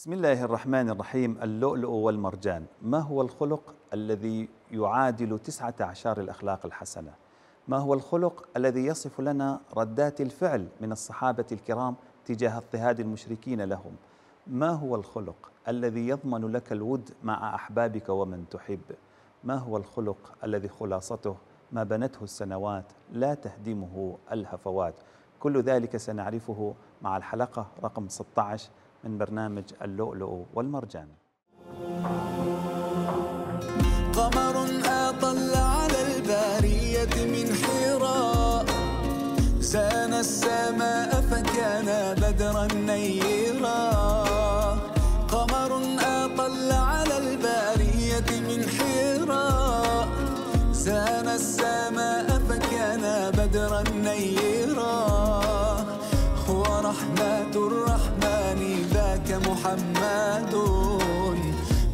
بسم الله الرحمن الرحيم اللؤلؤ والمرجان ما هو الخلق الذي يعادل تسعة عشر الأخلاق الحسنة ما هو الخلق الذي يصف لنا ردات الفعل من الصحابة الكرام تجاه اضطهاد المشركين لهم ما هو الخلق الذي يضمن لك الود مع أحبابك ومن تحب ما هو الخلق الذي خلاصته ما بنته السنوات لا تهدمه الهفوات كل ذلك سنعرفه مع الحلقة رقم 16 من برنامج اللؤلؤ والمرجان قمر أطل على البارية من حراء زان السماء فكان بدرا نيرا قمر أطل على البارية من حراء زان السماء فكان بدرا نيرا هو رحمة الرحمن محمد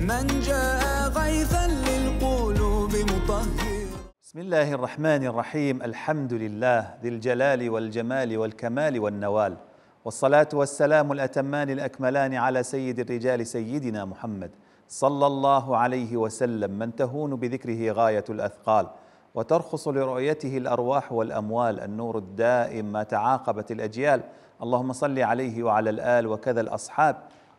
من جاء غيثا للقلوب مطهر بسم الله الرحمن الرحيم الحمد لله ذي الجلال والجمال والكمال والنوال والصلاة والسلام الأتمان الأكملان على سيد الرجال سيدنا محمد صلى الله عليه وسلم من تهون بذكره غاية الأثقال وترخص لرؤيته الارواح والاموال النور الدائم ما تعاقبت الاجيال اللهم صل عليه وعلى الال وكذا الاصحاب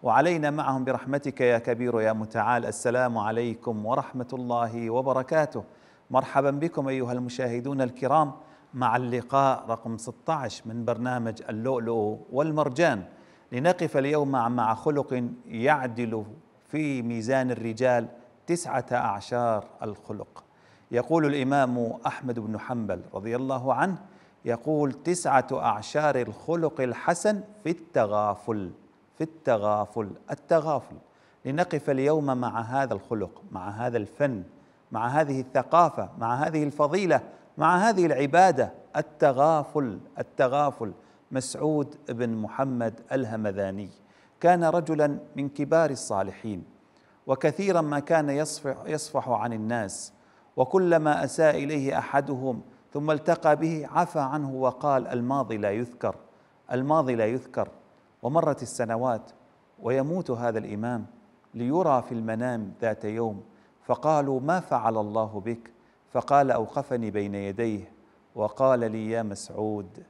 وعلينا معهم برحمتك يا كبير يا متعال السلام عليكم ورحمه الله وبركاته مرحبا بكم ايها المشاهدون الكرام مع اللقاء رقم 16 من برنامج اللؤلؤ والمرجان لنقف اليوم مع خلق يعدل في ميزان الرجال تسعة أعشار الخلق يقول الإمام أحمد بن حنبل رضي الله عنه يقول تسعة أعشار الخلق الحسن في التغافل في التغافل التغافل لنقف اليوم مع هذا الخلق مع هذا الفن مع هذه الثقافه مع هذه الفضيله مع هذه العباده التغافل التغافل مسعود بن محمد الهمذاني كان رجلا من كبار الصالحين وكثيرا ما كان يصفح, يصفح عن الناس وكلما اساء اليه احدهم ثم التقى به عفى عنه وقال الماضي لا يذكر الماضي لا يذكر ومرت السنوات ويموت هذا الامام ليرى في المنام ذات يوم فقالوا ما فعل الله بك فقال اوقفني بين يديه وقال لي يا مسعود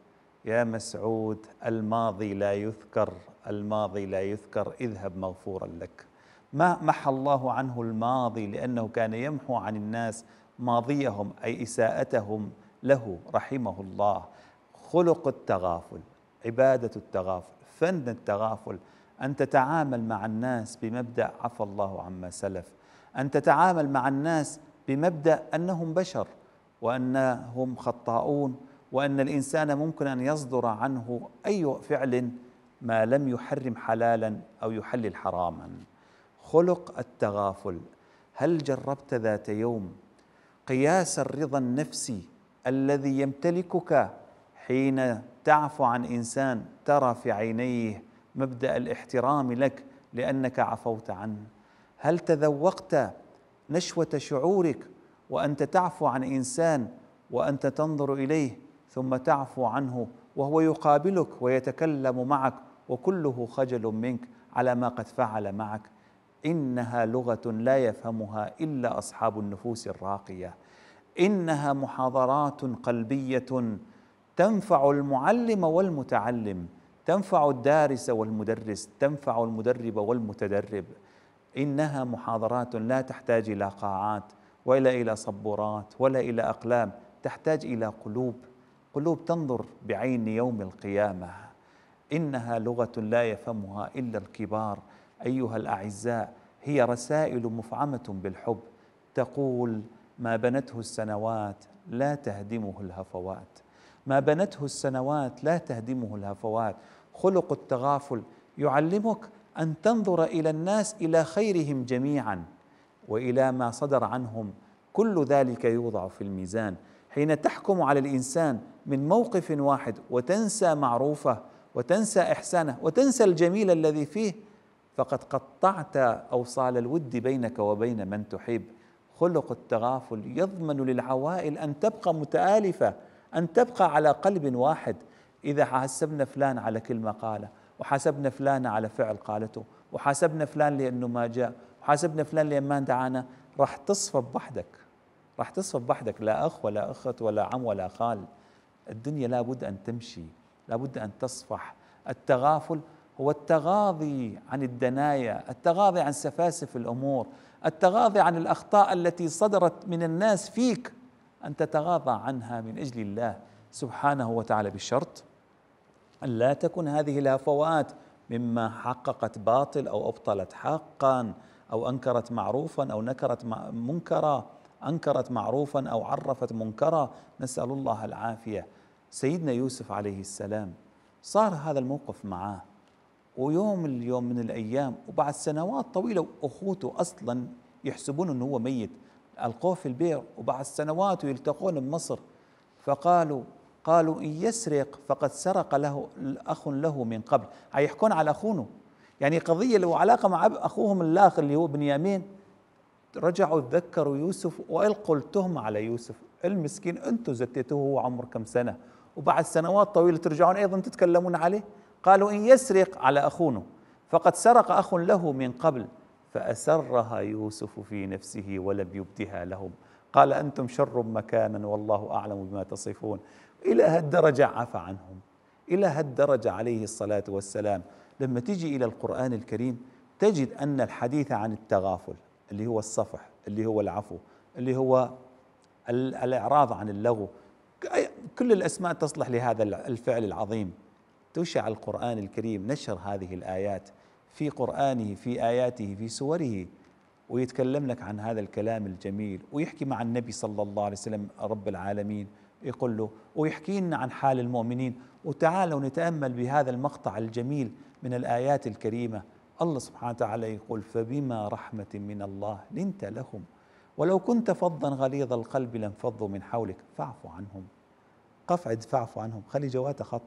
يا مسعود الماضي لا يذكر الماضي لا يذكر اذهب مغفورا لك ما محى الله عنه الماضي لانه كان يمحو عن الناس ماضيهم اي اساءتهم له رحمه الله خلق التغافل عباده التغافل فن التغافل أن تتعامل مع الناس بمبدأ عفى الله عما سلف أن تتعامل مع الناس بمبدأ أنهم بشر وأنهم خطاؤون وأن الإنسان ممكن أن يصدر عنه أي فعل ما لم يحرم حلالا أو يحلل حراما خلق التغافل هل جربت ذات يوم قياس الرضا النفسي الذي يمتلكك حين تعفو عن انسان ترى في عينيه مبدا الاحترام لك لانك عفوت عنه هل تذوقت نشوه شعورك وانت تعفو عن انسان وانت تنظر اليه ثم تعفو عنه وهو يقابلك ويتكلم معك وكله خجل منك على ما قد فعل معك انها لغه لا يفهمها الا اصحاب النفوس الراقيه انها محاضرات قلبيه تنفع المعلم والمتعلم تنفع الدارس والمدرس تنفع المدرب والمتدرب انها محاضرات لا تحتاج الى قاعات ولا الى صبورات ولا الى اقلام تحتاج الى قلوب قلوب تنظر بعين يوم القيامه انها لغه لا يفهمها الا الكبار ايها الاعزاء هي رسائل مفعمه بالحب تقول ما بنته السنوات لا تهدمه الهفوات ما بنته السنوات لا تهدمه الهفوات خلق التغافل يعلمك ان تنظر الى الناس الى خيرهم جميعا والى ما صدر عنهم كل ذلك يوضع في الميزان حين تحكم على الانسان من موقف واحد وتنسى معروفه وتنسى احسانه وتنسى الجميل الذي فيه فقد قطعت اوصال الود بينك وبين من تحب خلق التغافل يضمن للعوائل ان تبقى متالفه أن تبقى على قلب واحد إذا حاسبنا فلان على كلمة قاله وحاسبنا فلان على فعل قالته وحاسبنا فلان لأنه ما جاء وحاسبنا فلان لأن ما دعانا راح تصفى بوحدك راح تصفى بوحدك لا أخ ولا أخت ولا عم ولا خال الدنيا لابد أن تمشي لابد أن تصفح التغافل هو التغاضي عن الدنايا التغاضي عن سفاسف الأمور التغاضي عن الأخطاء التي صدرت من الناس فيك أن تتغاضى عنها من أجل الله سبحانه وتعالى بالشرط أن لا تكن هذه الهفوات مما حققت باطل أو أبطلت حقا أو أنكرت معروفا أو نكرت منكرا أنكرت معروفا أو عرفت منكرا نسأل الله العافية سيدنا يوسف عليه السلام صار هذا الموقف معاه ويوم اليوم من الأيام وبعد سنوات طويلة أخوته أصلا يحسبون أنه هو ميت ألقوه في البئر وبعد سنوات يلتقون بمصر فقالوا قالوا إن يسرق فقد سرق له أخ له من قبل هيحكون على أخونه يعني قضية له علاقة مع أخوهم الآخر اللي هو بنيامين رجعوا تذكروا يوسف وألقوا التهمة على يوسف المسكين أنتم زتيتوه هو عمر كم سنة وبعد سنوات طويلة ترجعون أيضا تتكلمون عليه قالوا إن يسرق على أخونه فقد سرق أخ له من قبل فأسرها يوسف في نفسه ولم يبدها لهم قال أنتم شر مكانا والله أعلم بما تصفون إلى هالدرجة عفى عنهم إلى هالدرجة عليه الصلاة والسلام لما تجي إلى القرآن الكريم تجد أن الحديث عن التغافل اللي هو الصفح اللي هو العفو اللي هو الإعراض عن اللغو كل الأسماء تصلح لهذا الفعل العظيم تشع القرآن الكريم نشر هذه الآيات في قرآنه في آياته في سوره ويتكلم لك عن هذا الكلام الجميل ويحكي مع النبي صلى الله عليه وسلم رب العالمين يقول له ويحكي لنا عن حال المؤمنين وتعالوا نتأمل بهذا المقطع الجميل من الآيات الكريمة الله سبحانه وتعالى يقول فبما رحمة من الله لنت لهم ولو كنت فظا غليظ القلب لانفضوا من حولك فاعف عنهم قفعد فاعف عنهم خلي جواته خط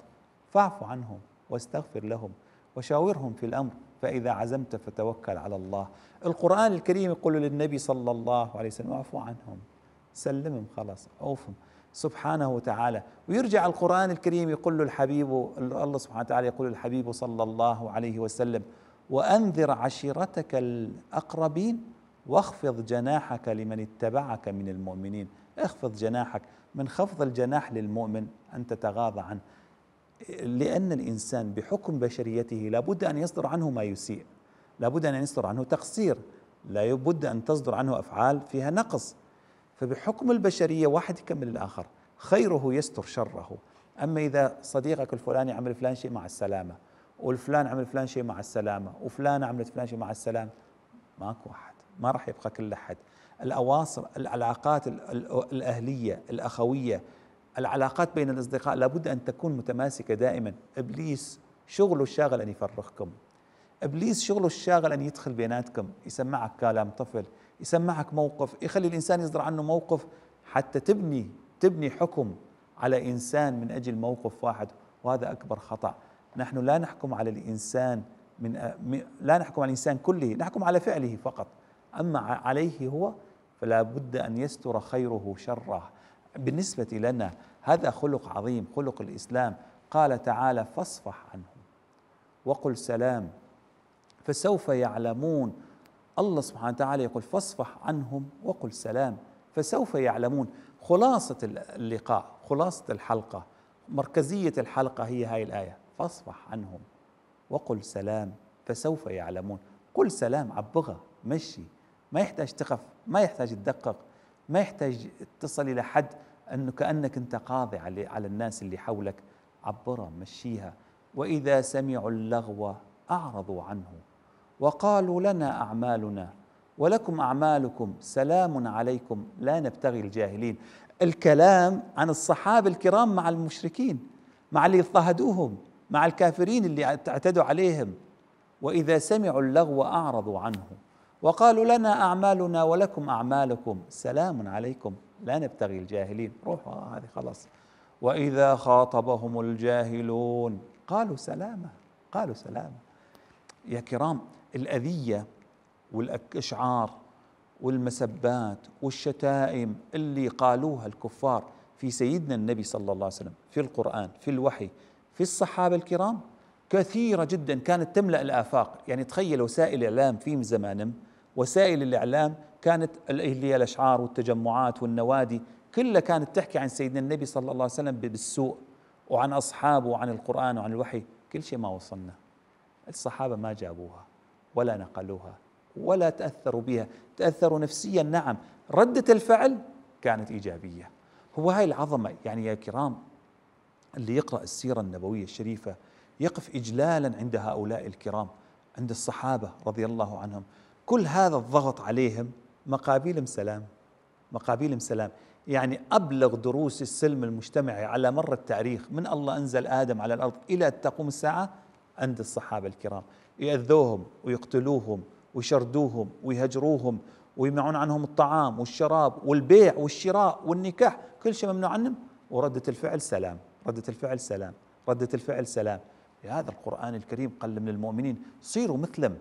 فاعف عنهم واستغفر لهم وشاورهم في الأمر فإذا عزمت فتوكل على الله القرآن الكريم يقول للنبي صلى الله عليه وسلم اعفو عنهم سلمهم خلاص أوفهم سبحانه وتعالى ويرجع القرآن الكريم يقول له الحبيب الله سبحانه وتعالى يقول الحبيب صلى الله عليه وسلم وأنذر عشيرتك الأقربين واخفض جناحك لمن اتبعك من المؤمنين اخفض جناحك من خفض الجناح للمؤمن أن تتغاضى عنه لأن الإنسان بحكم بشريته لابد أن يصدر عنه ما يسيء لابد أن يصدر عنه تقصير لا بد أن تصدر عنه أفعال فيها نقص فبحكم البشرية واحد يكمل الآخر خيره يستر شره أما إذا صديقك الفلاني عمل فلان شيء مع السلامة والفلان عمل فلان شيء مع السلامة وفلانة عملت فلان شيء مع السلامة ماكو أحد ما راح يبقى كل أحد الأواصر العلاقات الأهلية الأخوية العلاقات بين الأصدقاء لابد أن تكون متماسكة دائما إبليس شغله الشاغل أن يفرقكم إبليس شغله الشاغل أن يدخل بيناتكم يسمعك كلام طفل يسمعك موقف يخلي الإنسان يصدر عنه موقف حتى تبني تبني حكم على إنسان من أجل موقف واحد وهذا أكبر خطأ نحن لا نحكم على الإنسان من لا نحكم على الإنسان كله نحكم على فعله فقط أما عليه هو فلا بد أن يستر خيره شره بالنسبة لنا هذا خلق عظيم خلق الإسلام قال تعالى فاصفح عنهم وقل سلام فسوف يعلمون الله سبحانه وتعالى يقول فاصفح عنهم وقل سلام فسوف يعلمون خلاصة اللقاء خلاصة الحلقة مركزية الحلقة هي هاي الآية فاصفح عنهم وقل سلام فسوف يعلمون قل سلام عبغة مشي ما يحتاج تخف ما يحتاج تدقق ما يحتاج تصل إلى حد أنه كأنك أنت قاضي على الناس اللي حولك عبرها مشيها وإذا سمعوا اللغو أعرضوا عنه وقالوا لنا أعمالنا ولكم أعمالكم سلام عليكم لا نبتغي الجاهلين الكلام عن الصحابة الكرام مع المشركين مع اللي اضطهدوهم مع الكافرين اللي اعتدوا عليهم وإذا سمعوا اللغو أعرضوا عنه وقالوا لنا أعمالنا ولكم أعمالكم سلام عليكم لا نبتغي الجاهلين روحوا آه هذه خلاص وإذا خاطبهم الجاهلون قالوا سلامة قالوا سلامة يا كرام الأذية والإشعار والمسبات والشتائم اللي قالوها الكفار في سيدنا النبي صلى الله عليه وسلم في القرآن في الوحي في الصحابة الكرام كثيرة جدا كانت تملأ الآفاق يعني تخيل وسائل إعلام في زمانهم وسائل الإعلام كانت اللي هي الأشعار والتجمعات والنوادي كلها كانت تحكي عن سيدنا النبي صلى الله عليه وسلم بالسوء وعن أصحابه وعن القرآن وعن الوحي كل شيء ما وصلنا الصحابة ما جابوها ولا نقلوها ولا تأثروا بها تأثروا نفسيا نعم ردة الفعل كانت إيجابية هو هاي العظمة يعني يا كرام اللي يقرأ السيرة النبوية الشريفة يقف إجلالا عند هؤلاء الكرام عند الصحابة رضي الله عنهم كل هذا الضغط عليهم مقابيل سلام مقابيل سلام يعني أبلغ دروس السلم المجتمعي على مر التاريخ من الله أنزل آدم على الأرض إلى تقوم الساعة عند الصحابة الكرام يأذوهم ويقتلوهم ويشردوهم ويهجروهم ويمنعون عنهم الطعام والشراب والبيع والشراء والنكاح كل شيء ممنوع عنهم وردة الفعل سلام ردة الفعل سلام ردة الفعل سلام لهذا القرآن الكريم قال من المؤمنين صيروا مثلهم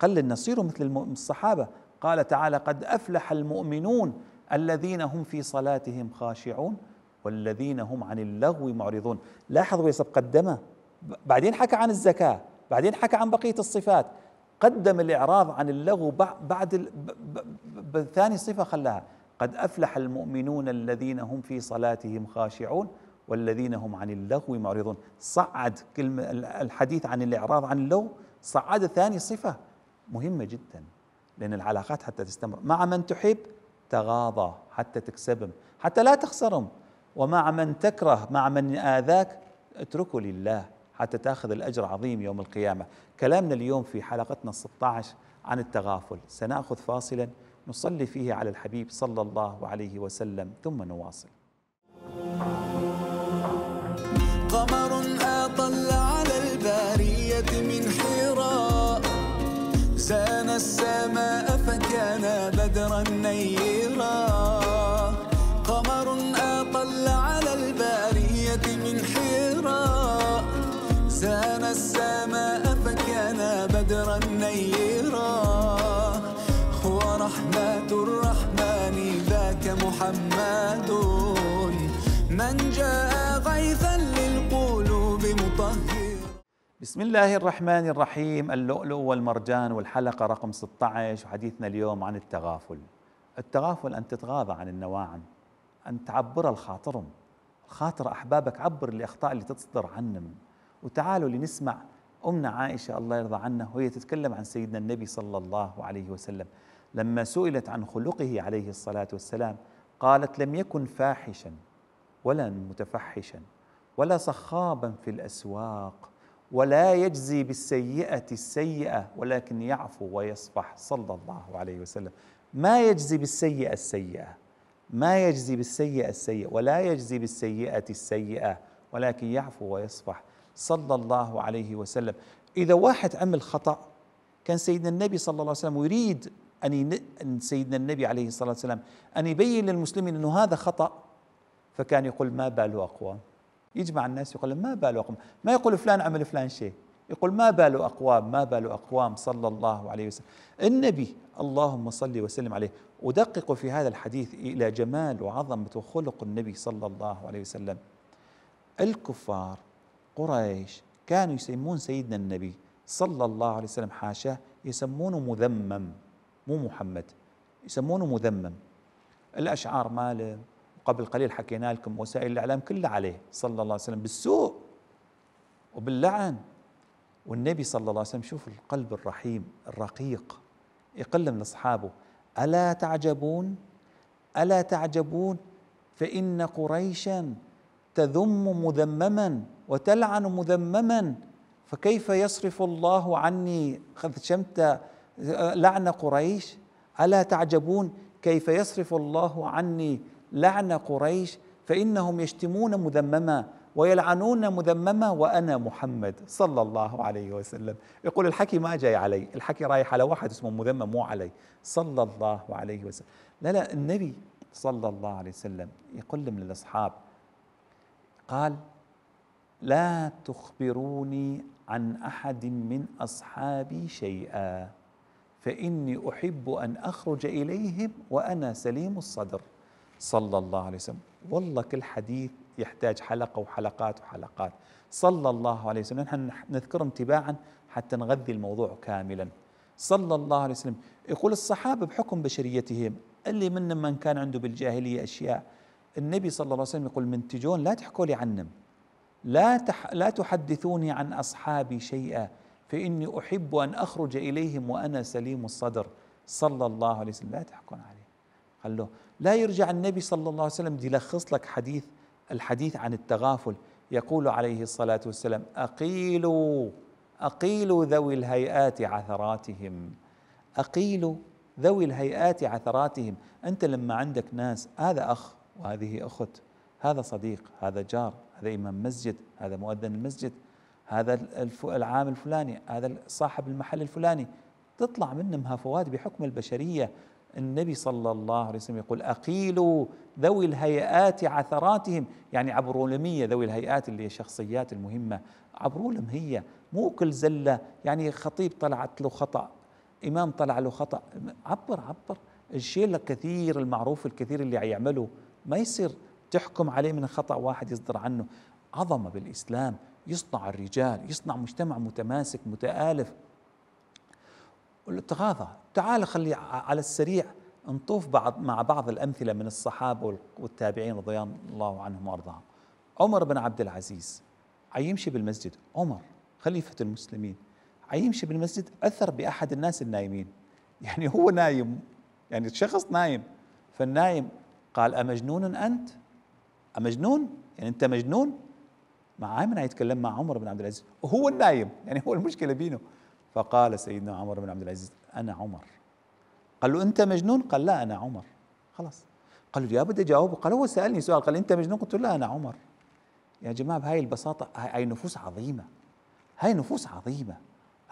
قل نصير مثل الصحابة قال تعالى قد أفلح المؤمنون الذين هم في صلاتهم خاشعون والذين هم عن اللغو معرضون لاحظوا يا قدمه بعدين حكى عن الزكاة بعدين حكى عن بقية الصفات قدم الإعراض عن اللغو بعد ثاني صفة خلاها قد أفلح المؤمنون الذين هم في صلاتهم خاشعون والذين هم عن اللغو معرضون صعد كلمة الحديث عن الإعراض عن اللغو صعد ثاني صفة مهمة جدا لأن العلاقات حتى تستمر مع من تحب تغاضى حتى تكسبهم حتى لا تخسرهم ومع من تكره مع من آذاك اتركه لله حتى تاخذ الأجر عظيم يوم القيامة كلامنا اليوم في حلقتنا 16 عن التغافل سنأخذ فاصلا نصلي فيه على الحبيب صلى الله عليه وسلم ثم نواصل سان السماء فكان بدرا نيرا قمر أطل على البارية من حيرا زان السماء فكان بدرا نيرا هو رحمة الرحمن ذاك محمد من جاء غيثا للقوة بسم الله الرحمن الرحيم اللؤلؤ والمرجان والحلقة رقم 16 وحديثنا اليوم عن التغافل التغافل أن تتغاضى عن النواعم أن تعبر الخاطرهم خاطر أحبابك عبر الأخطاء اللي تصدر عنهم وتعالوا لنسمع أمنا عائشة الله يرضى عنها وهي تتكلم عن سيدنا النبي صلى الله عليه وسلم لما سئلت عن خلقه عليه الصلاة والسلام قالت لم يكن فاحشا ولا متفحشا ولا صخابا في الأسواق ولا يجزي بالسيئة السيئة ولكن يعفو ويصفح صلى الله عليه وسلم ما يجزي بالسيئة السيئة ما يجزي بالسيئة السيئة ولا يجزي بالسيئة السيئة ولكن يعفو ويصفح صلى الله عليه وسلم إذا واحد عمل خطأ كان سيدنا النبي صلى الله عليه وسلم يريد أن سيدنا النبي عليه الصلاة والسلام أن يبين للمسلمين أنه هذا خطأ فكان يقول ما بال أقوام يجمع الناس يقول ما بال أقوام ما يقول فلان عمل فلان شيء يقول ما بال أقوام ما بال أقوام صلى الله عليه وسلم النبي اللهم صل وسلم عليه أدقق في هذا الحديث إلى جمال وعظمة وخلق النبي صلى الله عليه وسلم الكفار قريش كانوا يسمون سيدنا النبي صلى الله عليه وسلم حاشاه يسمونه مذمم مو محمد يسمونه مذمم الأشعار ماله قبل قليل حكينا لكم وسائل الإعلام كلها عليه صلى الله عليه وسلم بالسوء وباللعن والنبي صلى الله عليه وسلم شوف القلب الرحيم الرقيق يقل من أصحابه ألا تعجبون ألا تعجبون فإن قريشا تذم مذمما وتلعن مذمما فكيف يصرف الله عني قد شمت لعن قريش ألا تعجبون كيف يصرف الله عني لعن قريش فإنهم يشتمون مذمما ويلعنون مذمما وأنا محمد صلى الله عليه وسلم يقول الحكي ما جاي علي الحكي رايح على واحد اسمه مذمم مو علي صلى الله عليه وسلم لا لا النبي صلى الله عليه وسلم يقول من الأصحاب قال لا تخبروني عن أحد من أصحابي شيئا فإني أحب أن أخرج إليهم وأنا سليم الصدر صلى الله عليه وسلم والله كل حديث يحتاج حلقة وحلقات وحلقات صلى الله عليه وسلم نحن نذكرهم تباعا حتى نغذي الموضوع كاملا صلى الله عليه وسلم يقول الصحابة بحكم بشريتهم اللي منهم من كان عنده بالجاهلية أشياء النبي صلى الله عليه وسلم يقول من تجون لا تحكوا لي عنهم لا تح لا تحدثوني عن أصحابي شيئا فإني أحب أن أخرج إليهم وأنا سليم الصدر صلى الله عليه وسلم لا تحكون عليه خلوه لا يرجع النبي صلى الله عليه وسلم يلخص لك حديث الحديث عن التغافل يقول عليه الصلاة والسلام أقيلوا أقيلوا ذوي الهيئات عثراتهم أقيلوا ذوي الهيئات عثراتهم أنت لما عندك ناس هذا أخ وهذه أخت هذا صديق هذا جار هذا إمام مسجد هذا مؤذن المسجد هذا العام الفلاني هذا صاحب المحل الفلاني تطلع منهم هفوات بحكم البشرية النبي صلى الله عليه وسلم يقول أقيلوا ذوي الهيئات عثراتهم يعني عبروا عبرولمية ذوي الهيئات اللي الشخصيات المهمة عبروا لهم هي مو كل زلة يعني خطيب طلعت له خطأ إمام طلع له خطأ عبر عبر الشيء الكثير المعروف الكثير اللي يعمله ما يصير تحكم عليه من خطأ واحد يصدر عنه عظمة بالإسلام يصنع الرجال يصنع مجتمع متماسك متآلف تغاضى تعال خلي على السريع نطوف بعض مع بعض الأمثلة من الصحابة والتابعين رضي الله عنهم وأرضاهم عمر بن عبد العزيز عيمشي بالمسجد عمر خليفة المسلمين عيمشي بالمسجد أثر بأحد الناس النايمين يعني هو نايم يعني شخص نايم فالنايم قال أمجنون أنت أمجنون يعني أنت مجنون مع عامر يتكلم مع عمر بن عبد العزيز وهو النايم يعني هو المشكلة بينه فقال سيدنا عمر بن عبد العزيز أنا عمر قال له أنت مجنون قال لا أنا عمر خلاص قال له يا بدي أجاوبه قال هو سألني سؤال قال أنت مجنون قلت له لا أنا عمر يا جماعة بهاي البساطة هاي نفوس عظيمة هاي نفوس عظيمة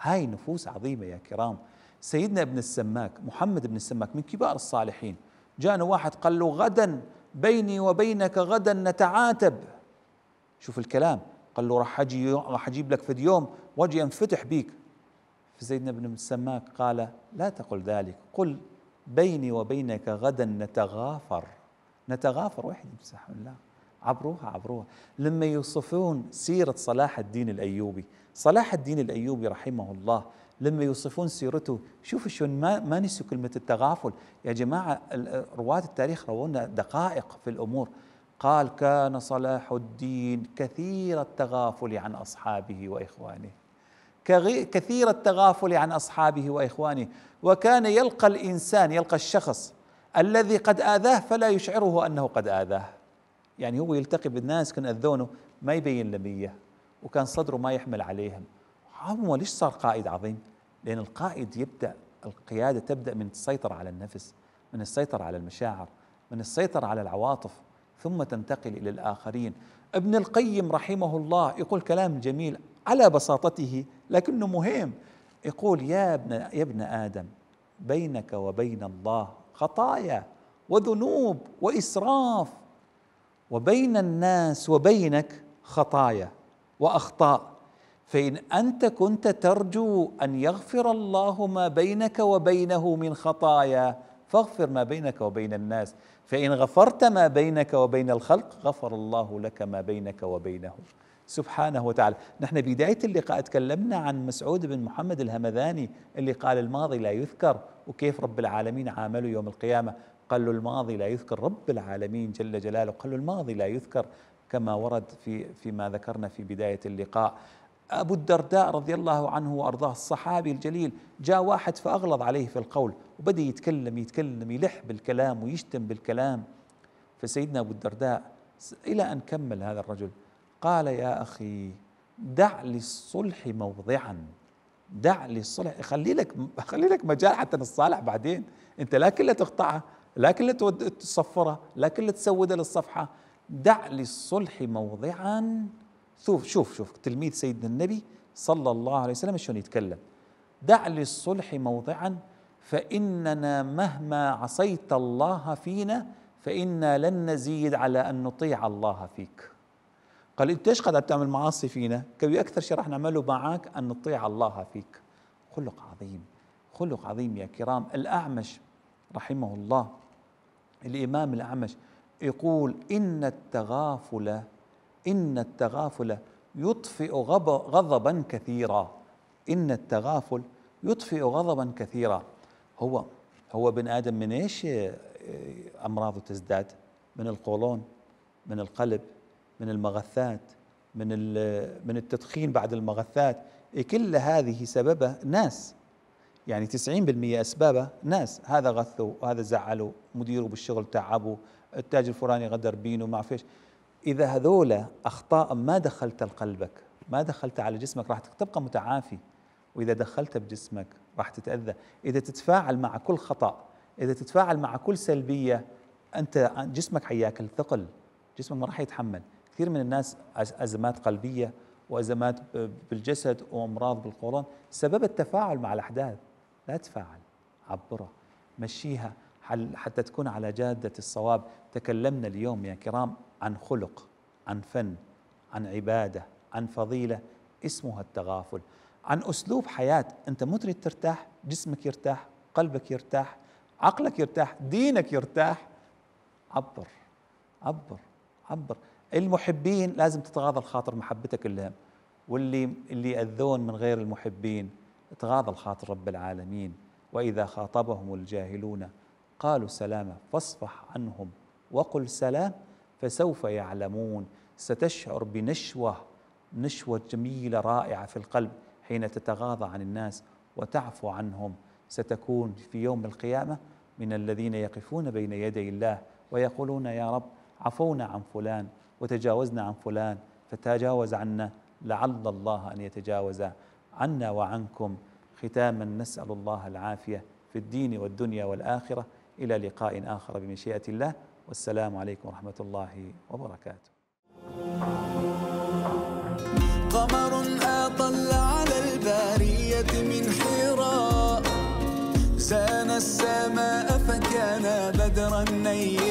هاي نفوس عظيمة يا كرام سيدنا ابن السماك محمد بن السماك من كبار الصالحين جاءنا واحد قال له غدا بيني وبينك غدا نتعاتب شوف الكلام قال له راح اجي راح اجيب لك في يوم واجي انفتح بيك فسيدنا بن السماك قال لا تقل ذلك قل بيني وبينك غدا نتغافر نتغافر واحد يمسح الله عبروها عبروها لما يوصفون سيرة صلاح الدين الأيوبي صلاح الدين الأيوبي رحمه الله لما يوصفون سيرته شوفوا شلون ما, ما نسوا كلمة التغافل يا جماعة رواة التاريخ روونا دقائق في الأمور قال كان صلاح الدين كثير التغافل عن أصحابه وإخوانه كثير التغافل عن اصحابه واخوانه وكان يلقى الانسان يلقى الشخص الذي قد اذاه فلا يشعره انه قد اذاه يعني هو يلتقي بالناس كان اذونه ما يبين لميه وكان صدره ما يحمل عليهم هو ليش صار قائد عظيم لان القائد يبدا القياده تبدا من السيطره على النفس من السيطره على المشاعر من السيطره على العواطف ثم تنتقل الى الاخرين ابن القيم رحمه الله يقول كلام جميل على بساطته لكنه مهم يقول يا ابن يا ابن ادم بينك وبين الله خطايا وذنوب واسراف وبين الناس وبينك خطايا واخطاء فان انت كنت ترجو ان يغفر الله ما بينك وبينه من خطايا فاغفر ما بينك وبين الناس فإن غفرت ما بينك وبين الخلق غفر الله لك ما بينك وبينه سبحانه وتعالى نحن بداية اللقاء تكلمنا عن مسعود بن محمد الهمذاني اللي قال الماضي لا يذكر وكيف رب العالمين عامله يوم القيامة قال له الماضي لا يذكر رب العالمين جل جلاله قال له الماضي لا يذكر كما ورد في فيما ذكرنا في بداية اللقاء أبو الدرداء رضي الله عنه وأرضاه الصحابي الجليل جاء واحد فأغلظ عليه في القول وبدأ يتكلم يتكلم يلح بالكلام ويشتم بالكلام فسيدنا أبو الدرداء إلى أن كمل هذا الرجل قال يا أخي دع للصلح موضعا دع للصلح خلي لك خلي لك مجال حتى نصالح بعدين انت لا كلها تقطعها لا كلها تصفرها لا كلها تسودها للصفحه دع للصلح موضعا شوف شوف شوف تلميذ سيدنا النبي صلى الله عليه وسلم شلون يتكلم دع للصلح موضعا فإننا مهما عصيت الله فينا فإنا لن نزيد على أن نطيع الله فيك قال أنت إيش قاعد تعمل معاصي فينا قال أكثر شيء راح نعمله معك أن نطيع الله فيك خلق عظيم خلق عظيم يا كرام الأعمش رحمه الله الإمام الأعمش يقول إن التغافل إن التغافل يطفئ غضبا كثيرا إن التغافل يطفئ غضبا كثيرا هو هو بن آدم من إيش آه، أمراضه تزداد من القولون من القلب من المغثات من من التدخين بعد المغثات إيه، كل هذه سببه ناس يعني 90% اسبابه ناس هذا غثوا وهذا زعلوا مديره بالشغل تعبوا التاجر الفلاني غدر بينه ما فيش إذا هذولا أخطاء ما دخلت لقلبك ما دخلت على جسمك راح تبقى متعافي وإذا دخلت بجسمك راح تتأذى إذا تتفاعل مع كل خطأ إذا تتفاعل مع كل سلبية أنت جسمك حياكل ثقل جسمك ما راح يتحمل كثير من الناس أزمات قلبية وأزمات بالجسد وأمراض بالقولون سبب التفاعل مع الأحداث لا تفاعل عبرها مشيها حتى تكون على جادة الصواب تكلمنا اليوم يا كرام عن خلق عن فن عن عباده عن فضيله اسمها التغافل عن اسلوب حياه انت متريد تريد ترتاح جسمك يرتاح قلبك يرتاح عقلك يرتاح دينك يرتاح عبر عبر عبر المحبين لازم تتغاضى الخاطر محبتك لهم واللي اللي يأذون من غير المحبين تغاضى الخاطر رب العالمين وإذا خاطبهم الجاهلون قالوا سلاما فاصفح عنهم وقل سلام فسوف يعلمون ستشعر بنشوه نشوه جميله رائعه في القلب حين تتغاضى عن الناس وتعفو عنهم ستكون في يوم القيامه من الذين يقفون بين يدي الله ويقولون يا رب عفونا عن فلان وتجاوزنا عن فلان فتجاوز عنا لعل الله ان يتجاوز عنا وعنكم ختاما نسال الله العافيه في الدين والدنيا والاخره الى لقاء اخر بمشيئه الله والسلام عليكم ورحمة الله وبركاته قمر أطل على البارية من حراء زان السماء فكان بدرا نيرا